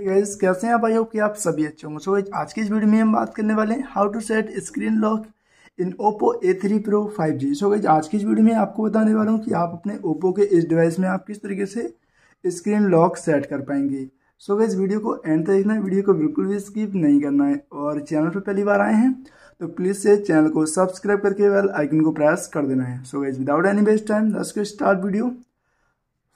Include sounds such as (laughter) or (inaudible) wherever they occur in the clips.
guys कैसे हैं आप आई हो कि आप सभी अच्छे होंगे सो आज की इस वीडियो में हम बात करने वाले हैं how to set screen lock in Oppo A three pro five G so guys आज की इस वीडियो में आपको बताने वाला हूँ कि आप अपने ओप्पो के इस डिवाइस में आप किस तरीके से स्क्रीन लॉक सेट कर पाएंगे सो गाइज वीडियो को एंड तक देखना है वीडियो को बिल्कुल भी स्किप नहीं करना है और चैनल पर पहली बार आए हैं तो प्लीज़ से चैनल को सब्सक्राइब करके वेल आइकन को प्रेस कर देना है so guys without any best time दस के start video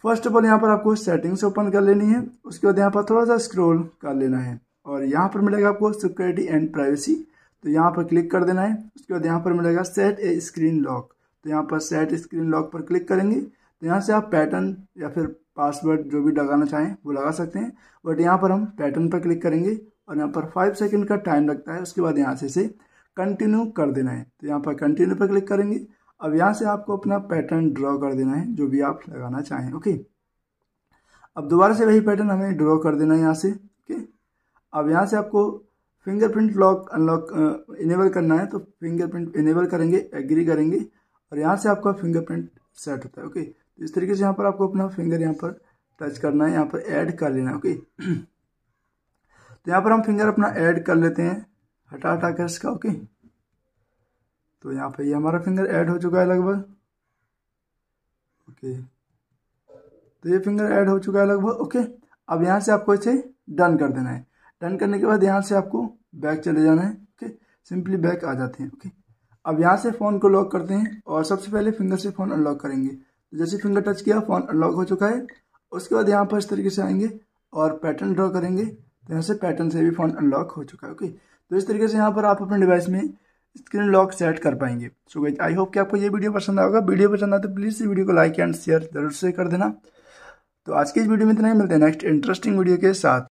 first of all यहाँ पर आपको सेटिंग्स ओपन कर लेनी है उसके बाद यहाँ पर थोड़ा सा स्क्रोल कर लेना है और यहाँ पर मिलेगा आपको सिक्योरिटी एंड प्राइवेसी तो यहाँ पर क्लिक कर देना है उसके बाद यहाँ पर मिलेगा सेट ए स्क्रीन लॉक तो यहाँ पर सेट स्क्रीन लॉक पर क्लिक करेंगे तो यहाँ से आप पैटर्न या फिर पासवर्ड जो भी लगाना चाहें वो लगा सकते हैं बट यहाँ पर हम पैटर्न पर क्लिक करेंगे और यहाँ पर फाइव सेकेंड का टाइम लगता है उसके बाद यहाँ से इसे कंटिन्यू कर देना है तो यहाँ पर कंटिन्यू पर क्लिक करेंगे अब यहाँ से आपको अपना पैटर्न ड्रॉ कर देना है जो भी आप लगाना चाहें ओके अब दोबारा से वही पैटर्न हमें ड्रॉ कर देना है यहाँ से ओके अब यहाँ से आपको फिंगरप्रिंट लॉक अनलॉक इनेबल करना है तो फिंगरप्रिंट इनेबल करेंगे एग्री करेंगे और यहाँ से आपका फिंगरप्रिंट सेट होता है ओके तो इस तरीके से यहाँ पर आपको अपना फिंगर यहाँ पर टच करना है यहाँ पर ऐड कर लेना है ओके (clears throat) तो यहाँ पर हम फिंगर अपना ऐड कर लेते हैं हटा हटा कर इसका ओके तो यहाँ पे ये यह हमारा फिंगर ऐड हो चुका है लगभग ओके तो ये फिंगर ऐड हो चुका है लगभग ओके अब यहाँ से आपको इसे डन कर देना है डन करने के बाद यहाँ से आपको बैक चले जाना है ओके सिंपली बैक आ जाते हैं ओके अब यहाँ से फ़ोन को लॉक करते हैं और सबसे पहले फिंगर से फ़ोन अनलॉक करेंगे तो जैसे फिंगर टच किया फ़ोन अनलॉक हो चुका है उसके बाद यहाँ पर इस तरीके से आएंगे और पैटर्न ड्रॉ करेंगे तो यहाँ से पैटर्न से भी फ़ोन अनलॉक हो चुका है ओके तो इस तरीके से यहाँ पर आप अपने डिवाइस में स्क्रीन लॉक सेट कर पाएंगे सो गाइज आई होप कि आपको ये वीडियो पसंद आएगा वीडियो पसंद आए तो प्लीज़ इस वीडियो को लाइक एंड शेयर जरूर से कर देना तो आज की इस वीडियो में इतना ही मिलते हैं नेक्स्ट इंटरेस्टिंग वीडियो के साथ